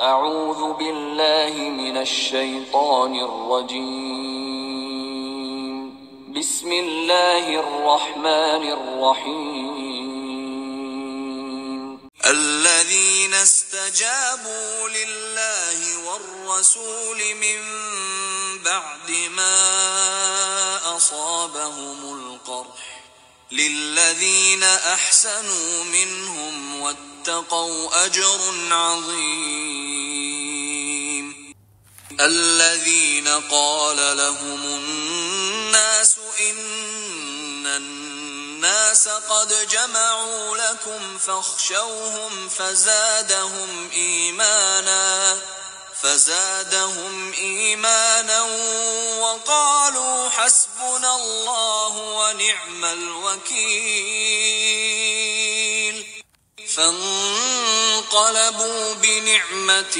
أعوذ بالله من الشيطان الرجيم بسم الله الرحمن الرحيم الذين استجابوا لله والرسول من بعد ما أصابهم القرح للذين أحسنوا منهم واتقوا أجر عظيم الذين قال لهم الناس إن الناس قد جمعوا لكم فاخشوهم فزادهم إيمانا فزادهم إيمانا وقالوا حسبنا الله ونعم الوكيل فانقلبوا بنعمة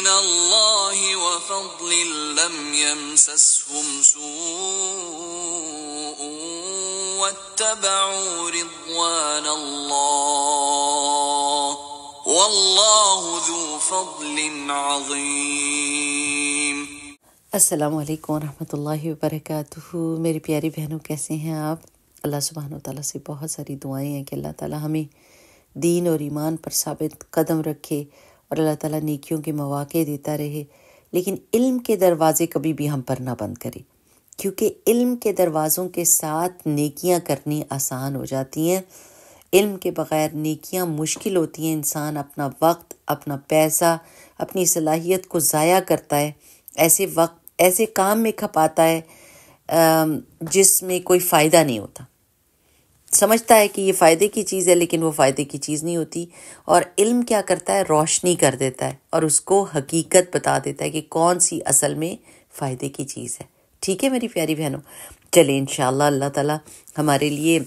من الله وفضل لم يمسسهم سوء واتبعوا رضوان الله والله ذو فضل عظيم السلام عليكم ورحمة الله وبركاته میرے پیاری بہنوں کیسے ہیں آپ اللہ سبحانہ و سے بہت ساری دعائیں ہیں کہ اللہ تعالیٰ ہمیں دین اور ایمان پر ثابت قدم رکھے और अल्लाह ताला नेकियों के मौाक़े देता रहे लेकिन इल्म के दरवाज़े कभी भी हम पर ना बंद करें क्योंकि इल्म के दरवाज़ों के साथ नेकियां करनी आसान हो जाती हैं इल्म के बग़ैर नेकियां मुश्किल होती हैं इंसान अपना वक्त अपना पैसा अपनी सलाहियत को ज़ाया करता है ऐसे वक्त ऐसे काम में खपाता है जिसमें कोई फ़ायदा नहीं होता समझता है कि ये फ़ायदे की चीज़ है लेकिन वो फ़ायदे की चीज़ नहीं होती और इल्म क्या करता है रोशनी कर देता है और उसको हकीकत बता देता है कि कौन सी असल में फ़ायदे की चीज़ है ठीक है मेरी प्यारी बहनों चले इन अल्लाह ताला हमारे लिए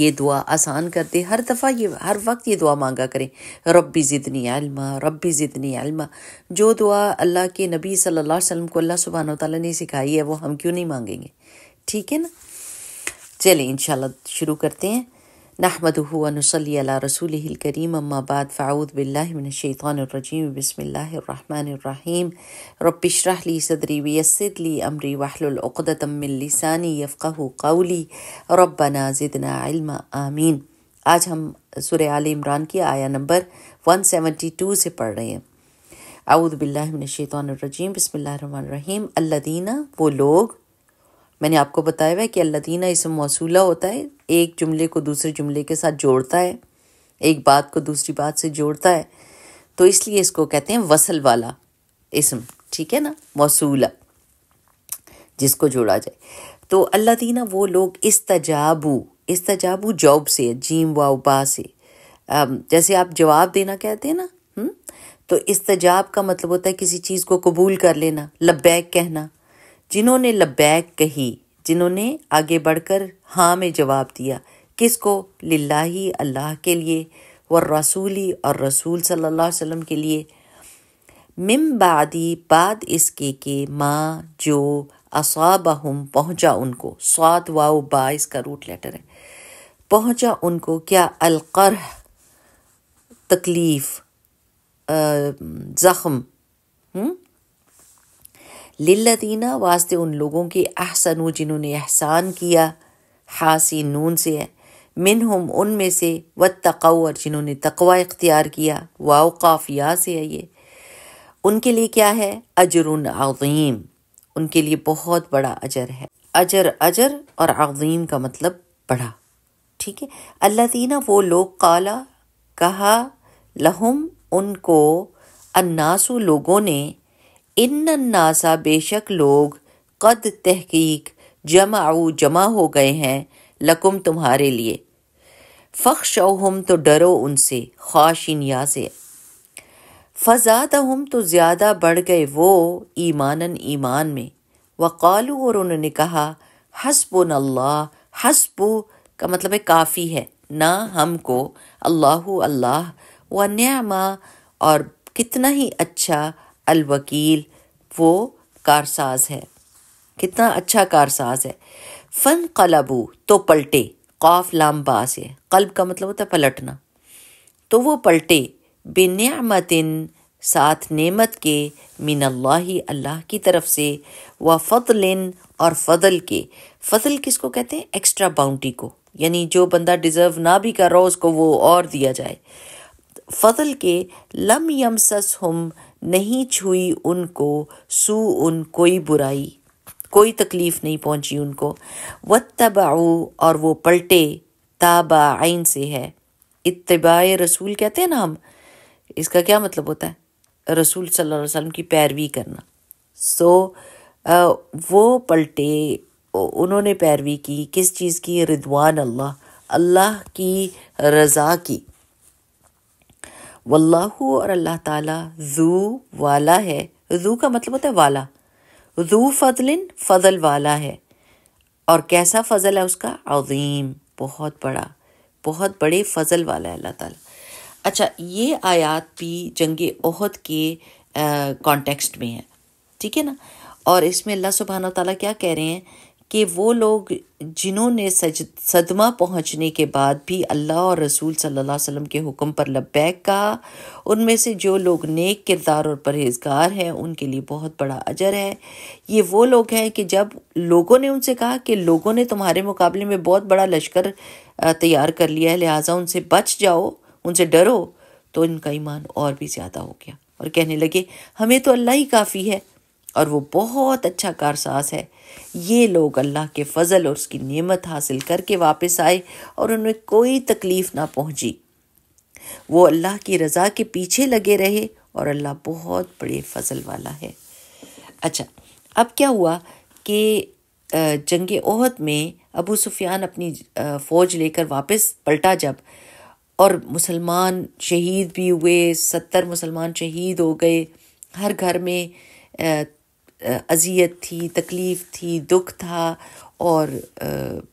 ये दुआ आसान कर दे हर दफ़ा ये हर वक्त ये दुआ मांगा करें रब्बी ज़िदनी आलमा रब्बी ज़िदनी आलमा जो दुआ अल्लाह के नबी सल्लल्लाहु अलैहि वसल्लम को अल्लाह सुबहान ताला ने सिखाई है वो हम क्यों नहीं मांगेंगे ठीक है ना चलें इन शुरू करते हैं नहमदनसली रसूल करीम अम्माबाद फ़ाऊद बिल्लाशैतरजीम बसमीम रबिशरहली सदरी वसदली अमरी वाहलतमिलसानी यफ़्क़ कौली रब्बना ज़िदना इल्मा आमीन आज हम सुर आल इमरान की आया नंबर 172 से पढ़ रहे हैं आऊद बिल्लाशैतरजीम बसमीम अल्लादीना वो लोग मैंने आपको बताया हुआ है कि अल्लादीना इसम मौसूला होता है एक जुमले को दूसरे जुमले के साथ जोड़ता है एक बात को दूसरी बात से जोड़ता है तो इसलिए इसको कहते हैं वसल वाला इसम ठीक है ना मौसूला जिसको जोड़ा जाए तो अल्लादीना वो लोग इस इस तजाबू जॉब से जीम व उबा से जैसे आप जवाब देना कहते हैं ना हुँ? हम्म, तो तजाब का मतलब होता है किसी चीज़ को कबूल कर लेना लब्बैक कहना जिन्होंने लबैक कही जिन्होंने आगे बढ़कर हाँ में जवाब दिया किसको लिल्लाही अल्लाह के लिए व रसूली और रसूल सल्लल्लाहु अलैहि वसल्लम के लिए मिम बादी बाद इसके के माँ जो असाबहम पहुँचा उनको स्वाद वाओ बा इसका रूट लेटर है पहुँचा उनको क्या अलकर तकलीफ़ हुँ? हम्म? लिल्लदीना वास्ते उन लोगों के अहसन जिन्होंने एहसान किया हासी नून से है मिन हम उनमें से व तकाऊ और जिन्होंने तकवा इख्तियार किया वाओ काफिया से है ये उनके लिए क्या है उन अजीम उनके लिए बहुत बड़ा अजर है अजर अजर और अजीम का मतलब बड़ा ठीक है अल्लादीना वो लोग काला कहा लहम उनको अन्नासु लोगों ने इन नासा बेशक लोग कद तहकीक जमाऊ जमा हो गए हैं लकुम तुम्हारे लिए फ़ख्श हम तो डरो उनसे ख्वाशिनिया से फ़जात हम तो ज़्यादा बढ़ गए वो ईमानन ईमान में वक़ालू और उन्होंने कहा हसब अल्लाह हसबु का मतलब है काफ़ी है ना हमको अल्लाह अल्लाह व न्यामा और कितना ही अच्छा अलवकील वो कारसाज है कितना अच्छा कारसाज है फ़न कलबू तो पलटे कौफ लाम है कल्ब का मतलब होता है पलटना तो वो पलटे बेनियामतिन साथ नेमत के मिन अल्लाह की तरफ से व फ़तलिन और फ़दल के फ़सल किसको कहते हैं एक्स्ट्रा बाउंटी को यानी जो बंदा डिज़र्व ना भी कर रहा हो उसको वो और दिया जाए फ़जल के लम यमसस हम नहीं छुई उनको सू उन कोई बुराई कोई तकलीफ़ नहीं पहुंची उनको व तबाऊ और वो पलटे ताबा आइन से है इतबा रसूल कहते हैं ना हम इसका क्या मतलब होता है रसूल सल्लल्लाहु अलैहि वसल्लम की पैरवी करना सो so, वो पलटे उन्होंने पैरवी की किस चीज़ की रिदवान अल्लाह अल्लाह की रज़ा की वल्लाहु और अल्लाह ताला जू वाला है जू का मतलब होता है वाला जू फजलिन फजल वाला है और कैसा फजल है उसका अजीम बहुत बड़ा बहुत बड़े फजल वाला है अल्लाह ताला अच्छा ये आयात भी जंग ओहद के कॉन्टेक्स्ट में है ठीक है ना और इसमें अल्लाह सुबहाना तला क्या कह रहे हैं कि वो लोग जिन्होंने सज सदमा पहुंचने के बाद भी अल्लाह और रसूल सल्लल्लाहु अलैहि वसल्लम के हुक्म पर लब्बैक कहा उनमें से जो लोग नेक किरदार और परहेजगार हैं उनके लिए बहुत बड़ा अजर है ये वो लोग हैं कि जब लोगों ने उनसे कहा कि लोगों ने तुम्हारे मुकाबले में बहुत बड़ा लश्कर तैयार कर लिया है लिहाजा उनसे बच जाओ उनसे डरो तो इनका ईमान और भी ज़्यादा हो गया और कहने लगे हमें तो अल्लाह ही काफ़ी है और वो बहुत अच्छा कारसाज है ये लोग अल्लाह के फजल और उसकी नियमत हासिल करके वापस आए और उन्हें कोई तकलीफ़ ना पहुंची वो अल्लाह की रज़ा के पीछे लगे रहे और अल्लाह बहुत बड़े फजल वाला है अच्छा अब क्या हुआ कि जंग ओहद में अबू सुफियान अपनी फ़ौज लेकर वापस पलटा जब और मुसलमान शहीद भी हुए सत्तर मुसलमान शहीद हो गए हर घर में अजियत थी तकलीफ़ थी दुख था और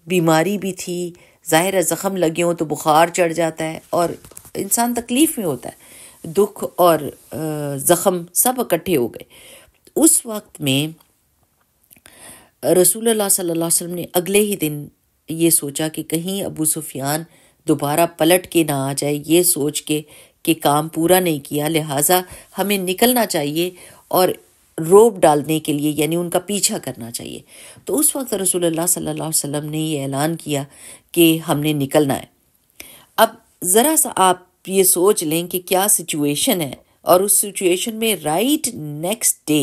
बीमारी भी थी ज़ाहिर है ज़ख़म लगे हों तो बुखार चढ़ जाता है और इंसान तकलीफ़ में होता है दुख और ज़ख़म सब इकट्ठे हो गए उस वक्त में रसूल अल्लाह सल्लल्लाहु अलैहि वसल्लम ने अगले ही दिन ये सोचा कि कहीं अबू सुफियान दोबारा पलट के ना आ जाए ये सोच के कि काम पूरा नहीं किया लिहाजा हमें निकलना चाहिए और रोब डालने के लिए यानी उनका पीछा करना चाहिए तो उस वक्त रसूलुल्लाह सल्लल्लाहु अलैहि वसल्लम ने यह ऐलान किया कि हमने निकलना है अब ज़रा सा आप ये सोच लें कि क्या सिचुएशन है और उस सिचुएशन में राइट नेक्स्ट डे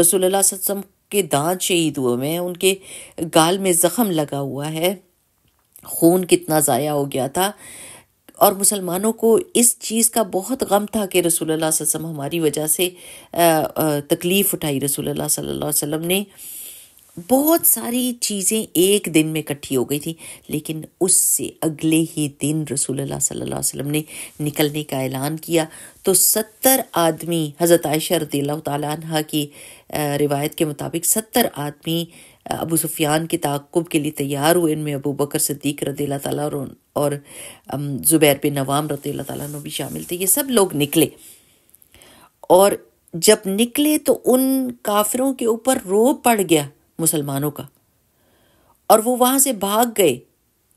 रसूलुल्लाह वसल्लम के दांत शहीद हुए हुए हैं उनके गाल में ज़ख्म लगा हुआ है खून कितना ज़ाया हो गया था और मुसलमानों को इस चीज़ का बहुत गम था कि रसूल अल्लाह वसम हमारी वजह से तकलीफ़ उठाई रसूल अल्लाह सल्लल्लाहु अलैहि वसल्लम ने बहुत सारी चीज़ें एक दिन में इकट्ठी हो गई थी लेकिन उससे अगले ही दिन रसूल अल्लाह सल्लल्लाहु अलैहि वसल्लम ने निकलने का ऐलान किया तो सत्तर आदमी हज़रत आयशा रदी की रिवायत के मुताबिक सत्तर आदमी अबू सुफियान के तकब के लिए तैयार हुए इनमें अबू बकर सदीक रदील्ला ताला और ज़ुबैर बिन नवाम रदील तुम भी शामिल थे ये सब लोग निकले और जब निकले तो उन काफिरों के ऊपर रोब पड़ गया मुसलमानों का और वो वहाँ से भाग गए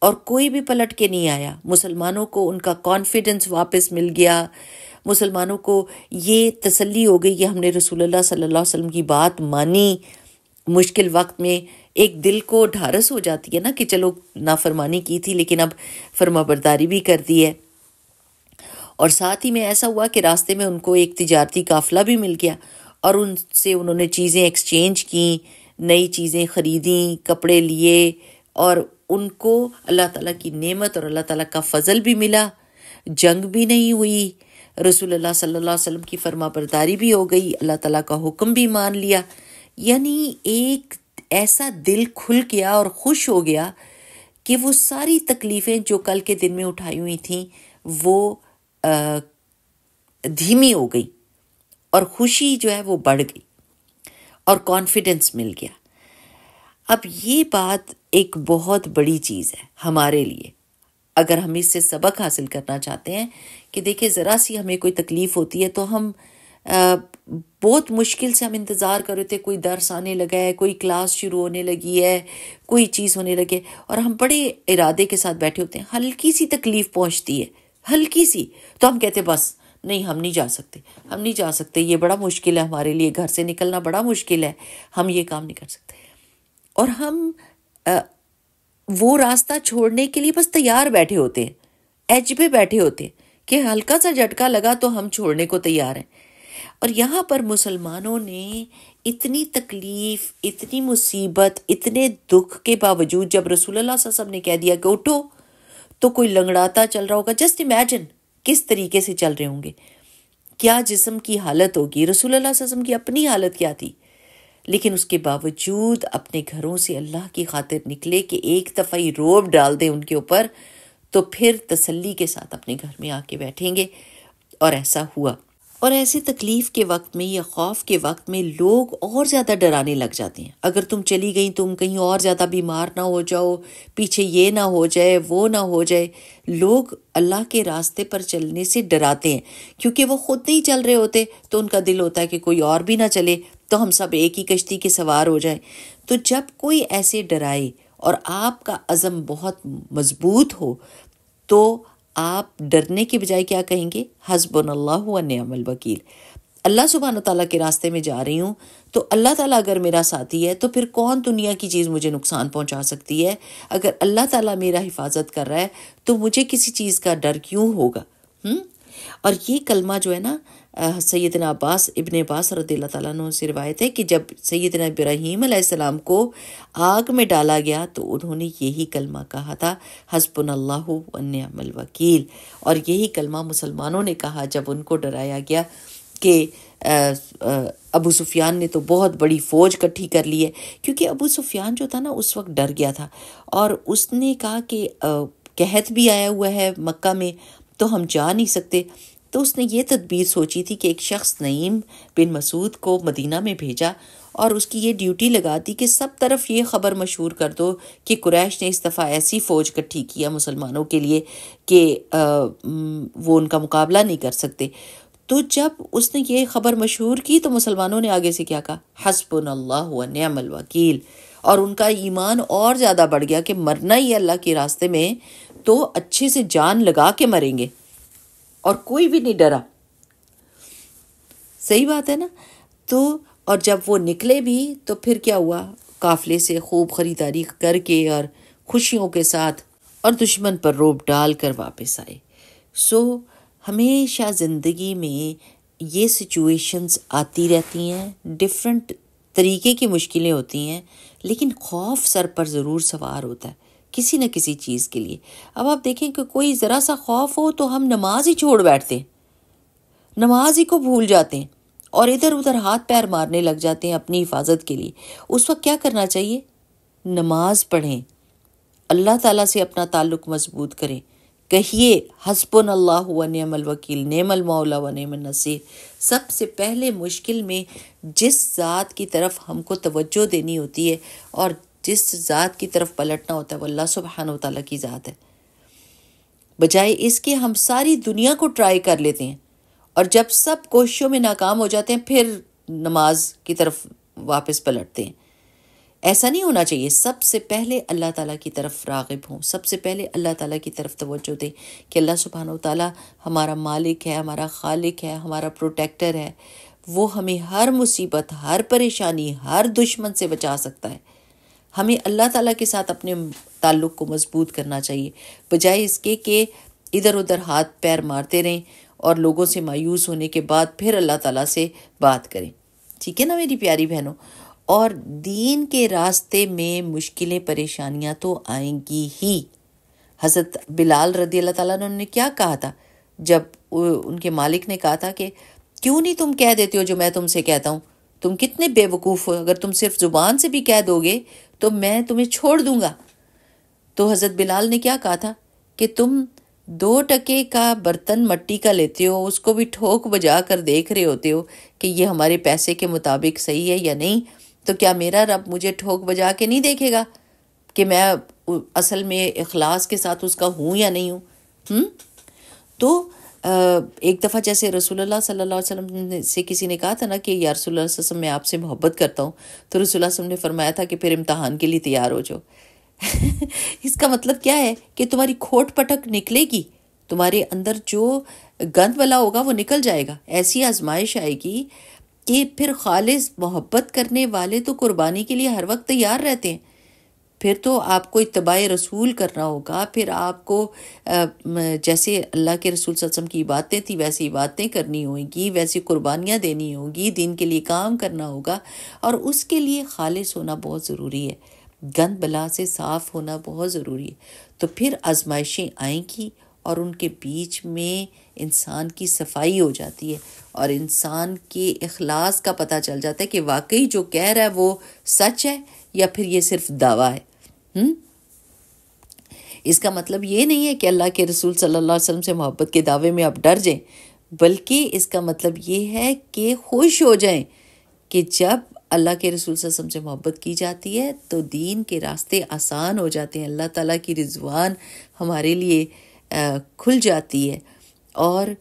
और कोई भी पलट के नहीं आया मुसलमानों को उनका कॉन्फिडेंस वापस मिल गया मुसलमानों को ये तसल्ली हो गई कि हमने रसूलुल्लाह सल्लल्लाहु अलैहि वसल्लम की बात मानी मुश्किल वक्त में एक दिल को ढारस हो जाती है ना कि चलो नाफरमानी की थी लेकिन अब फरमाबरदारी भी कर दी है और साथ ही में ऐसा हुआ कि रास्ते में उनको एक तजारती काफिला भी मिल गया और उनसे उन्होंने चीज़ें एक्सचेंज की नई चीज़ें ख़रीदी कपड़े लिए और उनको अल्लाह ताला की नेमत और अल्लाह ताला का फजल भी मिला जंग भी नहीं हुई रसूल अल्लाह सल्लल्लाहु अलैहि वसल्लम की फरमाबरदारी बरदारी भी हो गई अल्लाह ताला का हुक्म भी मान लिया यानी एक ऐसा दिल खुल गया और खुश हो गया कि वो सारी तकलीफ़ें जो कल के दिन में उठाई हुई थीं वो आ, धीमी हो गई और खुशी जो है वो बढ़ गई और कॉन्फिडेंस मिल गया अब ये बात एक बहुत बड़ी चीज़ है हमारे लिए अगर हम इससे सबक हासिल करना चाहते हैं कि देखिए ज़रा सी हमें कोई तकलीफ़ होती है तो हम बहुत मुश्किल से हम इंतज़ार कर रहे थे कोई दर्स आने लगा है कोई क्लास शुरू होने लगी है कोई चीज़ होने लगे और हम बड़े इरादे के साथ बैठे होते हैं हल्की सी तकलीफ़ पहुंचती है हल्की सी तो हम कहते बस नहीं हम नहीं जा सकते हम नहीं जा सकते ये बड़ा मुश्किल है हमारे लिए घर से निकलना बड़ा मुश्किल है हम ये काम नहीं कर सकते और हम आ, वो रास्ता छोड़ने के लिए बस तैयार बैठे होते हैं एज पे बैठे होते हैं कि हल्का सा झटका लगा तो हम छोड़ने को तैयार हैं और यहाँ पर मुसलमानों ने इतनी तकलीफ़ इतनी मुसीबत इतने दुख के बावजूद जब रसूल सब ने कह दिया कि उठो तो कोई लंगड़ाता चल रहा होगा जस्ट इमेजिन किस तरीके से चल रहे होंगे क्या जिसम की हालत होगी रसूल वसम की अपनी हालत क्या थी लेकिन उसके बावजूद अपने घरों से अल्लाह की खातिर निकले कि एक दफ़ा ही रोब डाल दें उनके ऊपर तो फिर तसल्ली के साथ अपने घर में आके बैठेंगे और ऐसा हुआ और ऐसे तकलीफ के वक्त में या खौफ के वक्त में लोग और ज़्यादा डराने लग जाते हैं अगर तुम चली गई तुम कहीं और ज़्यादा बीमार ना हो जाओ पीछे ये ना हो जाए वो ना हो जाए लोग अल्लाह के रास्ते पर चलने से डराते हैं क्योंकि वो खुद नहीं चल रहे होते तो उनका दिल होता है कि कोई और भी ना चले तो हम सब एक ही कश्ती के सवार हो जाए तो जब कोई ऐसे डराए और आपका अज़म बहुत मज़बूत हो तो आप डरने के बजाय क्या कहेंगे हसबन अल्लाह नमल वकील अल्लाह सुबहान तला के रास्ते में जा रही हूँ तो अल्लाह ताला अगर मेरा साथी है तो फिर कौन दुनिया की चीज़ मुझे नुकसान पहुँचा सकती है अगर अल्लाह ताला मेरा हिफाजत कर रहा है तो मुझे किसी चीज़ का डर क्यों होगा हुँ? और ये कलमा जो है ना सैदन अब्बास इबन अब्बास रदील्ला तैन से रिवायत है कि जब सैदन इब्राहीम को आग में डाला गया तो उन्होंने यही कलमा कहा था हसबन अल्लाहमल और यही कलमा मुसलमानों ने कहा जब उनको डराया गया कि अबू सुफियान ने तो बहुत बड़ी फ़ौज इकट्ठी कर ली है क्योंकि अबू सुफियान जो था ना उस वक्त डर गया था और उसने कहा कि कहत भी आया हुआ है मक्का में तो हम जा नहीं सकते तो उसने ये तदबीर सोची थी कि एक शख्स नईम बिन मसूद को मदीना में भेजा और उसकी ये ड्यूटी लगा दी कि सब तरफ ये खबर मशहूर कर दो कि कुरैश ने इस दफ़ा ऐसी फ़ौज इकट्ठी किया मुसलमानों के लिए कि वो उनका मुकाबला नहीं कर सकते तो जब उसने ये खबर मशहूर की तो मुसलमानों ने आगे से क्या कहा हसबन अल्लाह वकील और उनका ईमान और ज़्यादा बढ़ गया कि मरना ही अल्लाह के रास्ते में तो अच्छे से जान लगा के मरेंगे और कोई भी नहीं डरा सही बात है ना तो और जब वो निकले भी तो फिर क्या हुआ काफले से खूब ख़रीदारी करके और खुशियों के साथ और दुश्मन पर रोब डाल कर वापस आए सो हमेशा ज़िंदगी में ये सिचुएशंस आती रहती हैं डिफरेंट तरीके की मुश्किलें होती हैं लेकिन खौफ सर पर ज़रूर सवार होता है किसी न किसी चीज़ के लिए अब आप देखें कि कोई ज़रा सा खौफ हो तो हम नमाज ही छोड़ बैठते हैं नमाज ही को भूल जाते हैं और इधर उधर हाथ पैर मारने लग जाते हैं अपनी हिफाजत के लिए उस वक्त क्या करना चाहिए नमाज पढ़ें अल्लाह ताला से अपना ताल्लुक मजबूत करें कहिए हसबन अल्लाह नमल वकील नेमल मौला व नेमल नसीर सबसे पहले मुश्किल में जिस ज़ात की तरफ हमको तवज्जो देनी होती है और जिस ज़ात की तरफ पलटना होता है वो अल्लाह सुबहान ताली की ज़ात है बजाय इसके हम सारी दुनिया को ट्राई कर लेते हैं और जब सब कोशिशों में नाकाम हो जाते हैं फिर नमाज की तरफ वापस पलटते हैं ऐसा नहीं होना चाहिए सबसे पहले अल्लाह ताला की तरफ रागिब हों सबसे पहले अल्लाह ताला की तरफ तवज्जो दें कि अल्लाह सुबहान ताला हमारा मालिक है हमारा खालिक है हमारा प्रोटेक्टर है वो हमें हर मुसीबत हर परेशानी हर दुश्मन से बचा सकता है हमें अल्लाह ताला के साथ अपने ताल्लुक़ को मजबूत करना चाहिए बजाय इसके कि इधर उधर हाथ पैर मारते रहें और लोगों से मायूस होने के बाद फिर अल्लाह ताला से बात करें ठीक है ना मेरी प्यारी बहनों और दीन के रास्ते में मुश्किलें परेशानियां तो आएंगी ही हज़रत बिलाल रदी अल्लाह ताला ने उन्होंने क्या कहा था जब उनके मालिक ने कहा था कि क्यों नहीं तुम कह देते हो जो मैं तुमसे कहता हूँ तुम कितने बेवकूफ़ हो अगर तुम सिर्फ ज़ुबान से भी कह दोगे तो मैं तुम्हें छोड़ दूंगा तो हज़रत बिलाल ने क्या कहा था कि तुम दो टके का बर्तन मट्टी का लेते हो उसको भी ठोक बजा कर देख रहे होते हो कि ये हमारे पैसे के मुताबिक सही है या नहीं तो क्या मेरा रब मुझे ठोक बजा के नहीं देखेगा कि मैं असल में अखलास के साथ उसका हूँ या नहीं हूँ हम्म? तो एक दफ़ा जैसे रसूलुल्लाह सल्लल्लाहु अलैहि वसल्लम से किसी ने कहा था ना कि या रसूल वसल्लम मैं आपसे मोहब्बत करता हूँ तो रसूल वसल्लम ने फरमाया था कि फिर इम्तहान के लिए तैयार हो जाओ इसका मतलब क्या है कि तुम्हारी खोट पटक निकलेगी तुम्हारे अंदर जो गंद वाला होगा वो निकल जाएगा ऐसी आजमाइश आएगी कि फिर खालिस मोहब्बत करने वाले तो कुर्बानी के लिए हर वक्त तैयार रहते हैं फिर तो आपको इतबा रसूल करना होगा फिर आपको जैसे अल्लाह के रसूल सत्सम की बातें थी वैसी बातें करनी होगी वैसी कुर्बानियाँ देनी होंगी दिन के लिए काम करना होगा और उसके लिए खालिश होना बहुत ज़रूरी है गंद बला से साफ़ होना बहुत ज़रूरी है तो फिर आजमाइशें आएंगी और उनके बीच में इंसान की सफाई हो जाती है और इंसान के अखलास का पता चल जाता है कि वाकई जो कह रहा है वो सच है या फिर ये सिर्फ दावा है हुँ? हम्म? इसका मतलब ये नहीं है कि अल्लाह के रसूल सल्लल्लाहु अलैहि वसल्लम से मोहब्बत के दावे में आप डर जाएं बल्कि इसका मतलब ये है कि खुश हो जाएं कि जब अल्लाह के रसूल वसम से मोहब्बत की जाती है तो दीन के रास्ते आसान हो जाते हैं अल्लाह ताला की रिजवान हमारे लिए खुल जाती है और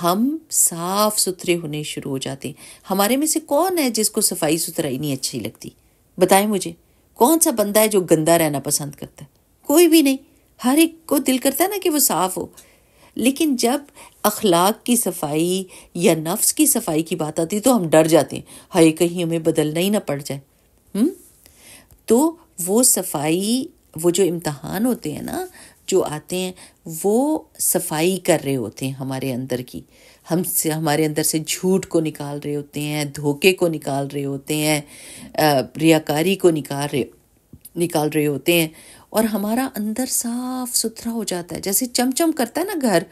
हम साफ़ सुथरे होने शुरू हो जाते हैं हमारे में से कौन है जिसको सफाई सुथराई नहीं अच्छी लगती बताएं मुझे कौन सा बंदा है जो गंदा रहना पसंद करता है कोई भी नहीं हर एक को दिल करता है ना कि वो साफ़ हो लेकिन जब अखलाक की सफाई या नफ्स की सफाई की बात आती है तो हम डर जाते हैं हाय कहीं हमें बदलना ही ना पड़ जाए हुँ? हम्म? तो वो सफाई वो जो इम्तहान होते हैं ना जो आते हैं वो सफाई कर रहे होते हैं हमारे अंदर की हमसे हमारे अंदर से झूठ को निकाल रहे होते हैं धोखे को निकाल रहे होते हैं रियाकारी को निकाल रहे निकाल रहे होते हैं और हमारा अंदर साफ सुथरा हो जाता है जैसे चमचम करता है ना घर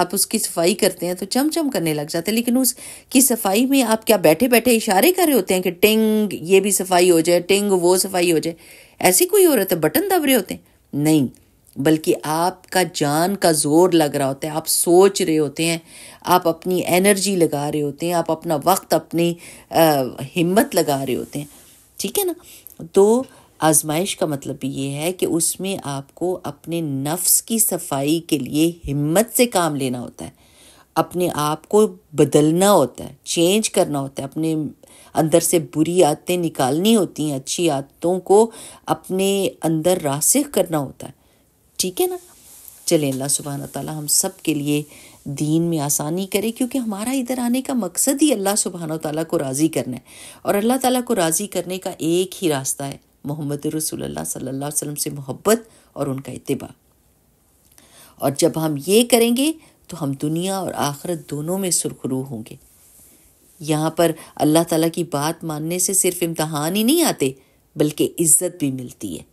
आप उसकी सफाई करते हैं तो चमचम करने लग जाते हैं लेकिन उसकी सफाई में आप क्या बैठे बैठे इशारे कर रहे होते हैं कि टिंग ये भी सफाई हो जाए टिंग वो सफाई हो जाए ऐसी कोई औरत है बटन दब रहे होते हैं नहीं बल्कि आपका जान का जोर लग रहा होता है आप सोच रहे होते हैं आप अपनी एनर्जी लगा रहे होते हैं आप अपना वक्त अपनी आ, हिम्मत लगा रहे होते हैं ठीक है ना तो आजमाइश का मतलब ये है कि उसमें आपको अपने नफ्स की सफाई के लिए हिम्मत से काम लेना होता है अपने आप को बदलना होता है चेंज करना होता है अपने अंदर से बुरी आदतें निकालनी होती हैं अच्छी आदतों को अपने अंदर रासिक करना होता है ठीक है ना चले अल्लाह सुबहान ताली हम सब के लिए दीन में आसानी करे क्योंकि हमारा इधर आने का मकसद ही अल्लाह सुबहान ताली को राज़ी करना है और अल्लाह ताली को राज़ी करने का एक ही रास्ता है मोहम्मद रसूल सल्ला वसलम से मोहब्बत और उनका इतबा और जब हम ये करेंगे तो हम दुनिया और आखरत दोनों में सुरखरू होंगे यहाँ पर अल्लाह ताला की बात मानने से सिर्फ इम्तहान ही नहीं आते बल्कि इज्जत भी मिलती है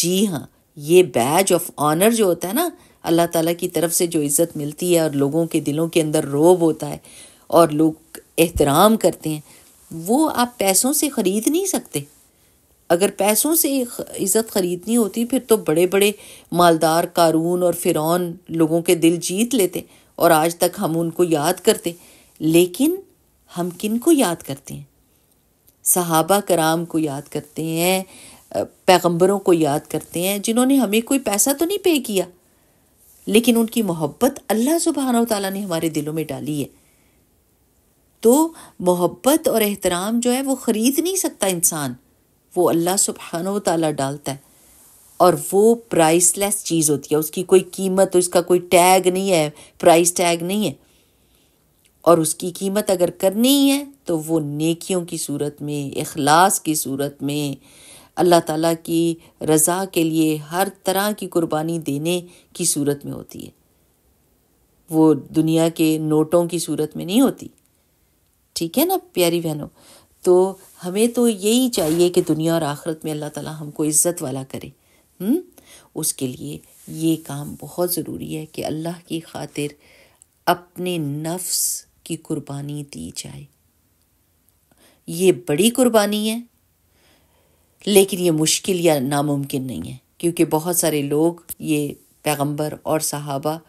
जी हाँ ये बैज ऑफ ऑनर जो होता है ना अल्लाह ताला की तरफ से जो इज़्ज़त मिलती है और लोगों के दिलों के अंदर रोब होता है और लोग एहतराम करते हैं वो आप पैसों से ख़रीद नहीं सकते अगर पैसों से इज़्ज़त ख़रीदनी होती फिर तो बड़े बड़े मालदार कारून और फिरौन लोगों के दिल जीत लेते और आज तक हम उनको याद करते लेकिन हम किन को याद करते हैं सहाबा कराम को याद करते हैं पैगंबरों को याद करते हैं जिन्होंने हमें कोई पैसा तो नहीं पे किया लेकिन उनकी मोहब्बत अल्लाह सुबहाना तला ने हमारे दिलों में डाली है तो मोहब्बत और एहतराम जो है वो ख़रीद नहीं सकता इंसान वो अल्लाह सुबहान तला डालता है और वो प्राइसलेस चीज़ होती है उसकी कोई कीमत उसका कोई टैग नहीं है प्राइस टैग नहीं है और उसकी कीमत अगर करनी है तो वो नेकियों की सूरत में अखलास की सूरत में अल्लाह ताला की रज़ा के लिए हर तरह की कुर्बानी देने की सूरत में होती है वो दुनिया के नोटों की सूरत में नहीं होती ठीक है ना प्यारी बहनों तो हमें तो यही चाहिए कि दुनिया और आखरत में अल्लाह ताला हमको इज़्ज़त वाला करे हुँ? हम्म? उसके लिए ये काम बहुत ज़रूरी है कि अल्लाह की खातिर अपने नफ्स की कुर्बानी दी जाए ये बड़ी कुर्बानी है लेकिन ये मुश्किल या नामुमकिन नहीं है क्योंकि बहुत सारे लोग ये पैगंबर और सहाबा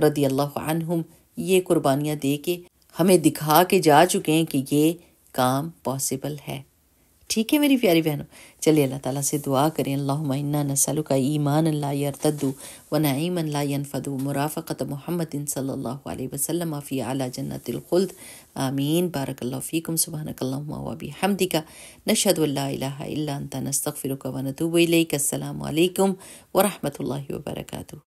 रदी अल्लाह ये कुर्बानियाँ दे के हमें दिखा के जा चुके हैं कि ये काम पॉसिबल है ठीक है मेरी प्यारी बहनों चलिए अल्लाह ताला से दुआ करें अल्लाह नसलु का ईमान अल्लाह यरतद्दू व नईमन अल्लाह यनफदू मुराफ़त मोहम्मद सल्लल्लाहु अलैहि वसल्लम फ़ी आला जन्नतिलखुल्द آمين بارك الله فيكم سبحانك اللهم وبحمدك نشهد أن لا إله إلا أنت نستغفرك ونتوب إليك السلام عليكم ورحمة الله وبركاته